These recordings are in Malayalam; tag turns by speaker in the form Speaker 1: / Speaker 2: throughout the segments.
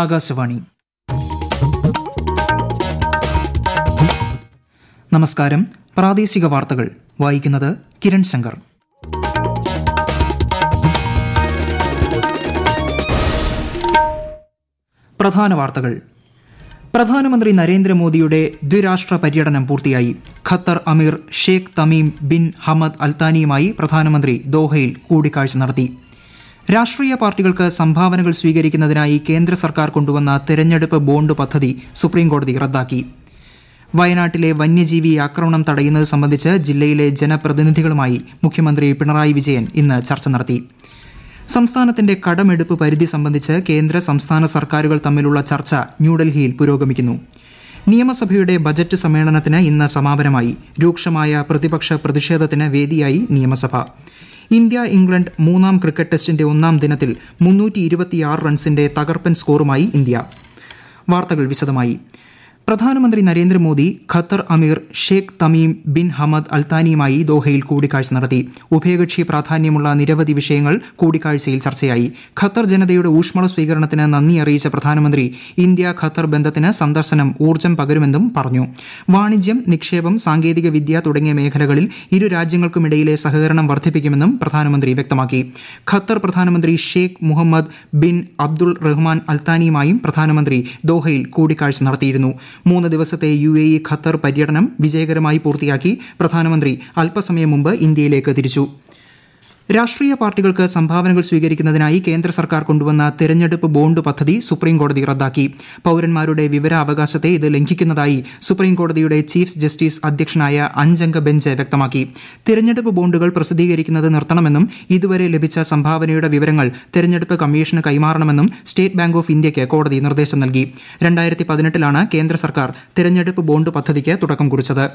Speaker 1: ആകാശവാണി നമസ്കാരം പ്രാദേശിക വാർത്തകൾ വായിക്കുന്നത് കിരൺ ശങ്കർ പ്രധാന വാർത്തകൾ പ്രധാനമന്ത്രി നരേന്ദ്രമോദിയുടെ ദ്വിരാഷ്ട്ര പര്യടനം പൂർത്തിയായി ഖത്തർ അമീർ ഷെയ്ഖ് തമീം ബിൻ ഹമദ് അൽത്താനിയുമായി പ്രധാനമന്ത്രി ദോഹയിൽ കൂടിക്കാഴ്ച നടത്തി രാഷ്ട്രീയ പാർട്ടികൾക്ക് സംഭാവനകൾ സ്വീകരിക്കുന്നതിനായി കേന്ദ്ര സർക്കാർ കൊണ്ടുവന്ന തെരഞ്ഞെടുപ്പ് ബോണ്ട് പദ്ധതി സുപ്രീംകോടതി റദ്ദാക്കി വയനാട്ടിലെ വന്യജീവി ആക്രമണം തടയുന്നത് സംബന്ധിച്ച് ജില്ലയിലെ ജനപ്രതിനിധികളുമായി മുഖ്യമന്ത്രി പിണറായി വിജയൻ ഇന്ന് ചർച്ച നടത്തി സംസ്ഥാനത്തിന്റെ കടമെടുപ്പ് പരിധി സംബന്ധിച്ച് കേന്ദ്ര സംസ്ഥാന സർക്കാരുകൾ തമ്മിലുള്ള ചർച്ച ന്യൂഡൽഹിയിൽ പുരോഗമിക്കുന്നു നിയമസഭയുടെ ബജറ്റ് സമ്മേളനത്തിന് ഇന്ന് സമാപനമായി രൂക്ഷമായ പ്രതിപക്ഷ പ്രതിഷേധത്തിന് വേദിയായി നിയമസഭ ഇന്ത്യ ഇംഗ്ലണ്ട് മൂന്നാം ക്രിക്കറ്റ് ടെസ്റ്റിന്റെ ഒന്നാം ദിനത്തിൽ മുന്നൂറ്റി റൺസിന്റെ തകർപ്പൻ സ്കോറുമായി ഇന്ത്യ വാർത്തകൾ വിശദമായി പ്രധാനമന്ത്രി നരേന്ദ്രമോദി ഖത്തർ അമീർ ഷെയ്ഖ് തമീം ബിൻ ഹമദ് അൽത്താനിയുമായി ദോഹയിൽ കൂടിക്കാഴ്ച നടത്തി ഉഭയകക്ഷി പ്രാധാന്യമുള്ള നിരവധി വിഷയങ്ങൾ കൂടിക്കാഴ്ചയിൽ ചർച്ചയായി ഖത്തർ ജനതയുടെ ഊഷ്മള സ്വീകരണത്തിന് നന്ദി അറിയിച്ച പ്രധാനമന്ത്രി ഇന്ത്യ ഖത്തർ ബന്ധത്തിന് സന്ദർശനം ഊർജ്ജം പകരുമെന്നും പറഞ്ഞു വാണിജ്യം നിക്ഷേപം സാങ്കേതിക വിദ്യ തുടങ്ങിയ മേഖലകളിൽ ഇരു രാജ്യങ്ങൾക്കുമിടയിലെ സഹകരണം വർദ്ധിപ്പിക്കുമെന്നും പ്രധാനമന്ത്രി വ്യക്തമാക്കി ഖത്തർ പ്രധാനമന്ത്രി Sheikh Muhammad bin Abdul Rahman അൽത്താനിയുമായും പ്രധാനമന്ത്രി ദോഹയിൽ കൂടിക്കാഴ്ച നടത്തിയിരുന്നു മൂന്ന് ദിവസത്തെ യു എ ഇ ഖത്തർ പര്യടനം വിജയകരമായി പൂർത്തിയാക്കി പ്രധാനമന്ത്രി അല്പസമയം മുമ്പ് ഇന്ത്യയിലേക്ക് തിരിച്ചു രാഷ്ട്രീയ പാർട്ടികൾക്ക് സംഭാവനകൾ സ്വീകരിക്കുന്നതിനായി കേന്ദ്ര സർക്കാർ കൊണ്ടുവന്ന തെരഞ്ഞെടുപ്പ് ബോണ്ട് പദ്ധതി സുപ്രീംകോടതി റദ്ദാക്കി പൌരന്മാരുടെ വിവരാവകാശത്തെ ഇത് ലംഘിക്കുന്നതായി സുപ്രീംകോടതിയുടെ ചീഫ് ജസ്റ്റിസ് അധ്യക്ഷനായ അഞ്ചംഗ ബെഞ്ച് വ്യക്തമാക്കി തെരഞ്ഞെടുപ്പ് ബോണ്ടുകൾ പ്രസിദ്ധീകരിക്കുന്നത് നിർത്തണമെന്നും ഇതുവരെ ലഭിച്ച സംഭാവനയുടെ വിവരങ്ങൾ തെരഞ്ഞെടുപ്പ് കമ്മീഷന് കൈമാറണമെന്നും സ്റ്റേറ്റ് ബാങ്ക് ഓഫ് ഇന്ത്യയ്ക്ക് കോടതി നിർദ്ദേശം നൽകി രണ്ടായിരത്തി പതിനെട്ടിലാണ് കേന്ദ്ര സർക്കാർ തെരഞ്ഞെടുപ്പ് ബോണ്ട് പദ്ധതിക്ക് തുടക്കം കുറിച്ചത്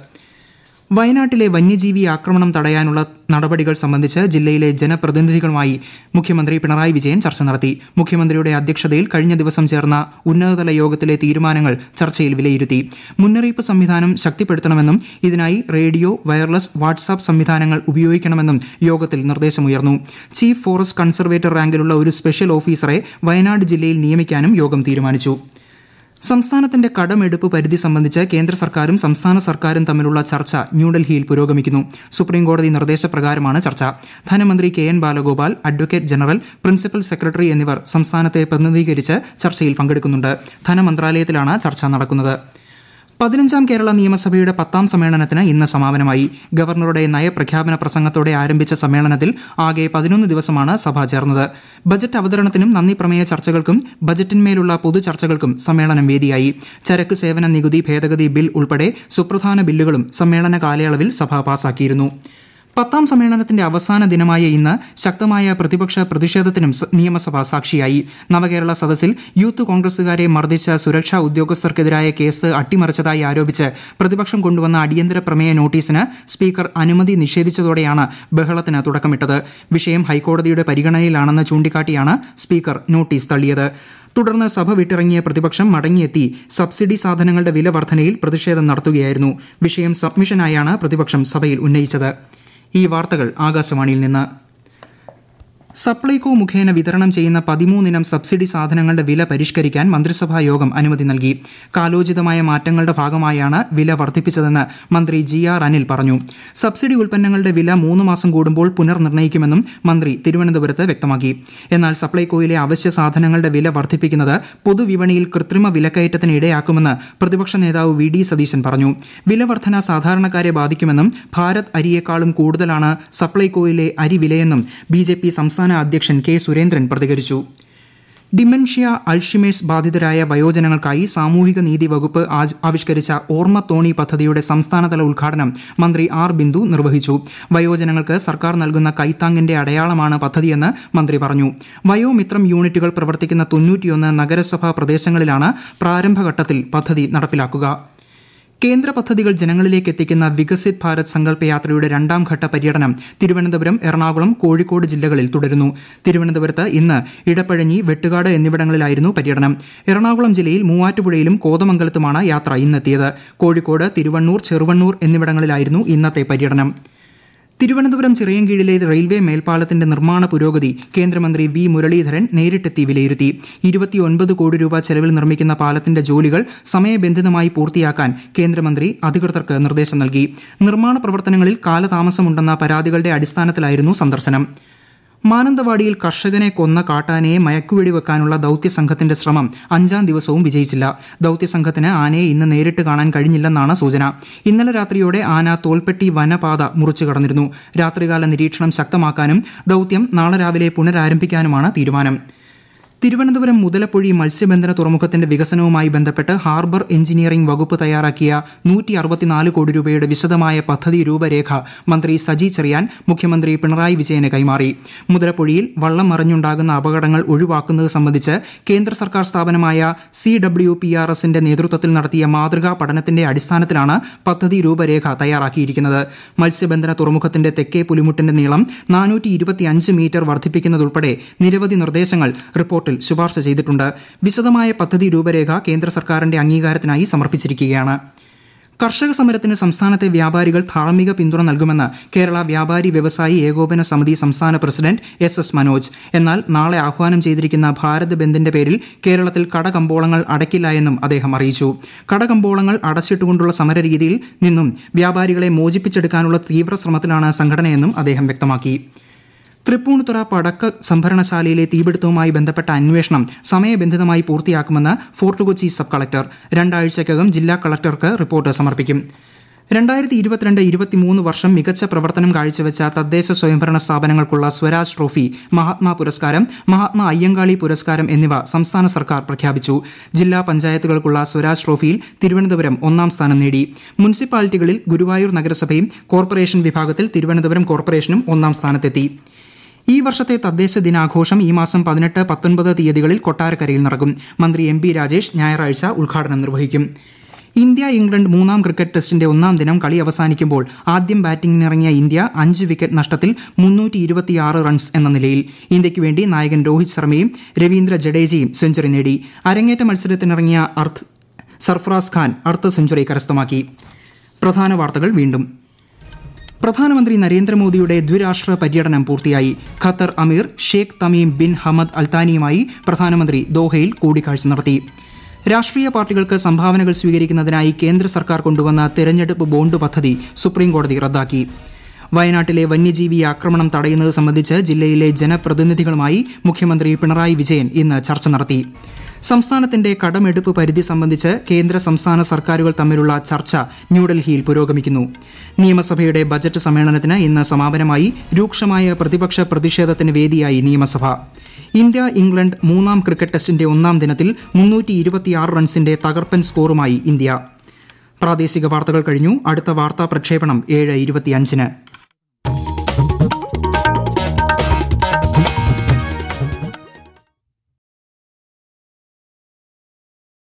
Speaker 1: വയനാട്ടിലെ വന്യജീവി ആക്രമണം തടയാനുള്ള നടപടികൾ സംബന്ധിച്ച് ജില്ലയിലെ ജനപ്രതിനിധികളുമായി മുഖ്യമന്ത്രി പിണറായി വിജയൻ ചർച്ച നടത്തി മുഖ്യമന്ത്രിയുടെ അധ്യക്ഷതയിൽ കഴിഞ്ഞ ദിവസം ചേർന്ന ഉന്നതതല യോഗത്തിലെ തീരുമാനങ്ങൾ ചർച്ചയിൽ വിലയിരുത്തി മുന്നറിയിപ്പ് സംവിധാനം ശക്തിപ്പെടുത്തണമെന്നും ഇതിനായി റേഡിയോ വയർലെസ് വാട്സാപ്പ് സംവിധാനങ്ങൾ ഉപയോഗിക്കണമെന്നും യോഗത്തിൽ നിർദ്ദേശമുയർന്നു ചീഫ് ഫോറസ്റ്റ് കൺസർവേറ്റർ റാങ്കിലുള്ള ഒരു സ്പെഷ്യൽ ഓഫീസറെ വയനാട് ജില്ലയിൽ നിയമിക്കാനും യോഗം തീരുമാനിച്ചു സംസ്ഥാനത്തിന്റെ കടമെടുപ്പ് പരിധി സംബന്ധിച്ച് കേന്ദ്ര സർക്കാരും സംസ്ഥാന സർക്കാരും തമ്മിലുള്ള ചർച്ച ന്യൂഡൽഹിയിൽ പുരോഗമിക്കുന്നു സുപ്രീംകോടതി നിർദ്ദേശപ്രകാരമാണ് ചർച്ച ധനമന്ത്രി K N Balagopal advocate general principal secretary എന്നിവർ സംസ്ഥാനത്തെ പ്രതിനിധീകരിച്ച് ചർച്ചയിൽ പങ്കെടുക്കുന്നുണ്ട് ധനമന്ത്രാലയത്തിലാണ് ചർച്ച നടക്കുന്നത് പതിനഞ്ചാം കേരള നിയമസഭയുടെ പത്താം സമ്മേളനത്തിന് ഇന്ന് സമാപനമായി ഗവർണറുടെ നയപ്രഖ്യാപന പ്രസംഗത്തോടെ ആരംഭിച്ച സമ്മേളനത്തിൽ ആകെ പതിനൊന്ന് ദിവസമാണ് സഭ ചേർന്നത് ബജറ്റ് അവതരണത്തിനും നന്ദി പ്രമേയ ചർച്ചകൾക്കും ബജറ്റിന്മേലുള്ള പൊതു ചർച്ചകൾക്കും സമ്മേളനം വേദിയായി ചരക്ക് സേവന നികുതി ഭേദഗതി ബിൽ ഉൾപ്പെടെ സുപ്രധാന ബില്ലുകളും സമ്മേളന കാലയളവിൽ സഭ പാസാക്കിയിരുന്നു പത്താം സമ്മേളനത്തിന്റെ അവസാന ദിനമായ ഇന്ന് ശക്തമായ പ്രതിപക്ഷ പ്രതിഷേധത്തിനും നിയമസഭ സാക്ഷിയായി നവകേരള സദസ്സിൽ യൂത്ത് കോൺഗ്രസുകാരെ മർദ്ദിച്ച സുരക്ഷാ ഉദ്യോഗസ്ഥർക്കെതിരായ കേസ് അട്ടിമറിച്ചതായി ആരോപിച്ച് പ്രതിപക്ഷം കൊണ്ടുവന്ന അടിയന്തര പ്രമേയ നോട്ടീസിന് സ്പീക്കർ അനുമതി നിഷേധിച്ചതോടെയാണ് ബഹളത്തിന് തുടക്കമിട്ടത് വിഷയം ഹൈക്കോടതിയുടെ പരിഗണനയിലാണെന്ന് ചൂണ്ടിക്കാട്ടിയാണ് സ്പീക്കർ നോട്ടീസ് തള്ളിയത് തുടർന്ന് സഭ വിട്ടിറങ്ങിയ പ്രതിപക്ഷം മടങ്ങിയെത്തി സബ്സിഡി സാധനങ്ങളുടെ വില വർധനയിൽ പ്രതിഷേധം നടത്തുകയായിരുന്നു വിഷയം സബ്മിഷനായാണ് പ്രതിപക്ഷം സഭയിൽ ഉന്നയിച്ചത് ഈ വാർത്തകൾ ആകാശവാണിയിൽ നിന്ന് സപ്ലൈകോ മുഖേന വിതരണം ചെയ്യുന്ന പതിമൂന്നിനം സബ്സിഡി സാധനങ്ങളുടെ വില പരിഷ്കരിക്കാൻ മന്ത്രിസഭാ യോഗം അനുമതി നൽകി കാലോചിതമായ മാറ്റങ്ങളുടെ ഭാഗമായാണ് വില വർദ്ധിപ്പിച്ചതെന്ന് മന്ത്രി ജി ആർ അനിൽ പറഞ്ഞു സബ്സിഡി ഉൽപ്പന്നങ്ങളുടെ വില മൂന്ന് മാസം കൂടുമ്പോൾ പുനർനിർണ്ണയിക്കുമെന്നും മന്ത്രി തിരുവനന്തപുരത്ത് വ്യക്തമാക്കി എന്നാൽ സപ്ലൈകോയിലെ അവശ്യ സാധനങ്ങളുടെ വില വർദ്ധിപ്പിക്കുന്നത് പൊതുവിപണിയിൽ കൃത്രിമ വിലക്കയറ്റത്തിന് ഇടയാക്കുമെന്ന് പ്രതിപക്ഷ നേതാവ് വി ഡി സതീശൻ പറഞ്ഞു വിലവർദ്ധന സാധാരണക്കാരെ ബാധിക്കുമെന്നും ഭാരത് അരിയേക്കാളും കൂടുതലാണ് സപ്ലൈകോയിലെ അരി വിലയെന്നും ബി ജെ പി സംസ്ഥാന സംസ്ഥാന അധ്യക്ഷൻ കെ സുരേന്ദ്രൻ പ്രതികരിച്ചു ഡിമെൻഷ്യ അൾഷിമേഴ്സ് ബാധിതരായ വയോജനങ്ങൾക്കായി സാമൂഹിക നീതി വകുപ്പ് ആവിഷ്കരിച്ച ഓർമ്മ തോണി പദ്ധതിയുടെ സംസ്ഥാനതല ഉദ്ഘാടനം മന്ത്രി ആർ ബിന്ദു നിർവഹിച്ചു വയോജനങ്ങൾക്ക് സർക്കാർ നൽകുന്ന കൈത്താങ്ങിന്റെ അടയാളമാണ് പദ്ധതിയെന്ന് മന്ത്രി പറഞ്ഞു വയോമിത്രം യൂണിറ്റുകൾ പ്രവർത്തിക്കുന്ന തൊണ്ണൂറ്റിയൊന്ന് നഗരസഭാ പ്രദേശങ്ങളിലാണ് പ്രാരംഭഘട്ടത്തിൽ പദ്ധതി നടപ്പിലാക്കുക കേന്ദ്ര പദ്ധതികൾ ജനങ്ങളിലേക്ക് എത്തിക്കുന്ന വികസിത് ഭാരത് സങ്കല്പ യാത്രയുടെ രണ്ടാം ഘട്ട പര്യടനം തിരുവനന്തപുരം എറണാകുളം കോഴിക്കോട് ജില്ലകളിൽ തുടരുന്നു തിരുവനന്തപുരത്ത് ഇന്ന് ഇടപ്പഴഞ്ഞി വെട്ടുകാട് എന്നിവിടങ്ങളിലായിരുന്നു പര്യടനം എറണാകുളം ജില്ലയിൽ മൂവാറ്റുപുഴയിലും കോതമംഗലത്തുമാണ് യാത്ര ഇന്നെത്തിയത് കോഴിക്കോട് തിരുവണ്ണൂർ ചെറുവണ്ണൂർ എന്നിവിടങ്ങളിലായിരുന്നു ഇന്നത്തെ പര്യടനം തിരുവനന്തപുരം ചിറയൻകീഴിലെ റെയിൽവേ മേൽപ്പാലത്തിന്റെ നിർമ്മാണ പുരോഗതി കേന്ദ്രമന്ത്രി വി മുരളീധരൻ നേരിട്ടെത്തി വിലയിരുത്തി ഇരുപത്തിയൊൻപത് കോടി രൂപ ചെലവിൽ നിർമ്മിക്കുന്ന പാലത്തിന്റെ ജോലികൾ സമയബന്ധിതമായി പൂർത്തിയാക്കാൻ കേന്ദ്രമന്ത്രി അധികൃതർക്ക് നിർദ്ദേശം നൽകി നിർമ്മാണ പ്രവർത്തനങ്ങളിൽ കാലതാമസമുണ്ടെന്ന പരാതികളുടെ അടിസ്ഥാനത്തിലായിരുന്നു സന്ദർശനം മാനന്തവാടിയിൽ കർഷകനെ കൊന്ന കാട്ടാനയെ മയക്കുവെടി വെക്കാനുള്ള സംഘത്തിന്റെ ശ്രമം അഞ്ചാം ദിവസവും വിജയിച്ചില്ല ദൗത്യ സംഘത്തിന് ആനയെ ഇന്ന് നേരിട്ട് കാണാൻ കഴിഞ്ഞില്ലെന്നാണ് സൂചന ഇന്നലെ രാത്രിയോടെ ആന തോൽപ്പെട്ടി വനപാത മുറിച്ചു കടന്നിരുന്നു രാത്രികാല നിരീക്ഷണം ശക്തമാക്കാനും ദൗത്യം നാളെ രാവിലെ പുനരാരംഭിക്കാനുമാണ് തീരുമാനം തിരുവനന്തപുരം മുതലപ്പൊഴി മത്സ്യബന്ധന തുറമുഖത്തിന്റെ വികസനവുമായി ബന്ധപ്പെട്ട് ഹാർബർ എഞ്ചിനീയറിംഗ് വകുപ്പ് തയ്യാറാക്കിയ നൂറ്റി അറുപത്തിനാല് കോടി രൂപയുടെ വിശദമായ പദ്ധതി രൂപരേഖ മന്ത്രി സജി ചെറിയാൻ മുഖ്യമന്ത്രി പിണറായി വിജയന് കൈമാറി മുതലപ്പൊഴിയിൽ വള്ളം മറിഞ്ഞുണ്ടാകുന്ന അപകടങ്ങൾ ഒഴിവാക്കുന്നത് സംബന്ധിച്ച് കേന്ദ്ര സർക്കാർ സ്ഥാപനമായ സി ഡബ്ല്യു പി ആർ എസിന്റെ നേതൃത്വത്തിൽ നടത്തിയ മാതൃകാ പഠനത്തിന്റെ അടിസ്ഥാനത്തിലാണ് പദ്ധതി രൂപരേഖ തയ്യാറാക്കിയിരിക്കുന്നത് മത്സ്യബന്ധന തുറമുഖത്തിന്റെ തെക്കേ പുലിമുട്ടിന്റെ നീളം നാനൂറ്റി മീറ്റർ വർദ്ധിപ്പിക്കുന്നതുൾപ്പെടെ നിരവധി നിർദ്ദേശങ്ങൾ റിപ്പോർട്ട് റിപ്പോർട്ടിൽ ശുപാർശ ചെയ്തിട്ടുണ്ട് വിശദമായ പദ്ധതി രൂപരേഖ കേന്ദ്ര സർക്കാരിന്റെ അംഗീകാരത്തിനായി സമർപ്പിച്ചിരിക്കുകയാണ് കർഷക സമരത്തിന് സംസ്ഥാനത്തെ വ്യാപാരികൾ ധാർമ്മിക പിന്തുണ നൽകുമെന്ന് കേരള വ്യാപാരി വ്യവസായി ഏകോപന സമിതി സംസ്ഥാന പ്രസിഡന്റ് എസ് എസ് മനോജ് എന്നാൽ നാളെ ആഹ്വാനം ചെയ്തിരിക്കുന്ന ഭാരത് ബന്ദിന്റെ പേരിൽ കേരളത്തിൽ കടകമ്പോളങ്ങൾ അടയ്ക്കില്ല എന്നും അദ്ദേഹം അറിയിച്ചു കടകമ്പോളങ്ങൾ അടച്ചിട്ടുകൊണ്ടുള്ള സമരരീതിയിൽ നിന്നും വ്യാപാരികളെ മോചിപ്പിച്ചെടുക്കാനുള്ള തീവ്ര ശ്രമത്തിലാണ് സംഘടനയെന്നും അദ്ദേഹം വ്യക്തമാക്കി തൃപ്പൂണിത്തുറ പടക്ക സംഭരണശാലയിലെ തീപിടുത്തവുമായി ബന്ധപ്പെട്ട അന്വേഷണം സമയബന്ധിതമായി പൂർത്തിയാക്കുമെന്ന് ഫോർട്ട് കൊച്ചി സബ് കളക്ടർ രണ്ടാഴ്ചയ്ക്കകം ജില്ലാ കളക്ടർക്ക് റിപ്പോർട്ട് സമർപ്പിക്കും രണ്ടായിരത്തി ഇരുപത്തിരണ്ട് ഇരുപത്തിമൂന്ന് വർഷം മികച്ച പ്രവർത്തനം കാഴ്ചവെച്ച തദ്ദേശ സ്വയംഭരണ സ്ഥാപനങ്ങൾക്കുള്ള സ്വരാജ് ട്രോഫി മഹാത്മാ പുരസ്കാരം മഹാത്മാ അയ്യങ്കാളി പുരസ്കാരം എന്നിവ സംസ്ഥാന സർക്കാർ പ്രഖ്യാപിച്ചു ജില്ലാ പഞ്ചായത്തുകൾക്കുള്ള സ്വരാജ് ട്രോഫിയിൽ തിരുവനന്തപുരം ഒന്നാം സ്ഥാനം നേടി മുനിസിപ്പാലിറ്റികളിൽ ഗുരുവായൂർ നഗരസഭയും കോർപ്പറേഷൻ വിഭാഗത്തിൽ തിരുവനന്തപുരം കോർപ്പറേഷനും ഒന്നാം സ്ഥാനത്തെത്തി ഈ വർഷത്തെ തദ്ദേശ ദിനാഘോഷം ഈ മാസം പതിനെട്ട് പത്തൊൻപത് തീയതികളിൽ കൊട്ടാരക്കരയിൽ നടക്കും മന്ത്രി എം പി രാജേഷ് ഞായറാഴ്ച ഉദ്ഘാടനം നിർവഹിക്കും ഇന്ത്യ ഇംഗ്ലണ്ട് മൂന്നാം ക്രിക്കറ്റ് ടെസ്റ്റിന്റെ ഒന്നാം ദിനം കളി അവസാനിക്കുമ്പോൾ ആദ്യം ബാറ്റിംഗിനിറങ്ങിയ ഇന്ത്യ അഞ്ച് വിക്കറ്റ് നഷ്ടത്തിൽ റൺസ് എന്ന നിലയിൽ ഇന്ത്യയ്ക്ക് വേണ്ടി നായകൻ രോഹിത് ശർമ്മയും രവീന്ദ്ര ജഡേജയും സെഞ്ചുറി നേടി അരങ്ങേറ്റ മത്സരത്തിനിറങ്ങിയ സർഫറാസ് ഖാൻ അർദ്ധ സെഞ്ചുറി കരസ്ഥമാക്കി പ്രധാന വാർത്തകൾ വീണ്ടും പ്രധാനമന്ത്രി നരേന്ദ്രമോദിയുടെ ദ്വിരാഷ്ട്ര പര്യടനം പൂർത്തിയായി ഖത്തർ അമീർ ഷെയ്ഖ് തമീം ബിൻ ഹമദ് അൽത്താനിയുമായി പ്രധാനമന്ത്രി ദോഹയിൽ കൂടിക്കാഴ്ച നടത്തി രാഷ്ട്രീയ പാർട്ടികൾക്ക് സംഭാവനകൾ സ്വീകരിക്കുന്നതിനായി കേന്ദ്ര സർക്കാർ കൊണ്ടുവന്ന തെരഞ്ഞെടുപ്പ് ബോണ്ട് പദ്ധതി സുപ്രീംകോടതി റദ്ദാക്കി വയനാട്ടിലെ വന്യജീവി ആക്രമണം തടയുന്നത് സംബന്ധിച്ച് ജില്ലയിലെ ജനപ്രതിനിധികളുമായി മുഖ്യമന്ത്രി പിണറായി വിജയൻ ഇന്ന് ചർച്ച നടത്തി സംസ്ഥാനത്തിന്റെ കടമെടുപ്പ് പരിധി സംബന്ധിച്ച് കേന്ദ്ര സംസ്ഥാന സർക്കാരുകൾ തമ്മിലുള്ള ചർച്ച ന്യൂഡൽഹിയിൽ പുരോഗമിക്കുന്നു നിയമസഭയുടെ ബജറ്റ് സമ്മേളനത്തിന് ഇന്ന് സമാപനമായി രൂക്ഷമായ പ്രതിപക്ഷ പ്രതിഷേധത്തിന് വേദിയായി നിയമസഭ ഇന്ത്യ ഇംഗ്ലണ്ട് മൂന്നാം ക്രിക്കറ്റ് ടെസ്റ്റിന്റെ ഒന്നാം ദിനത്തിൽ റൺസിന്റെ തകർപ്പൻ സ്കോറുമായി ഇന്ത്യ പ്രാദേശിക വാർത്തകൾ കഴിഞ്ഞു അടുത്ത വാർത്താ പ്രക്ഷേപണം ഏഴ് ഇരുപത്തിയഞ്ചിന്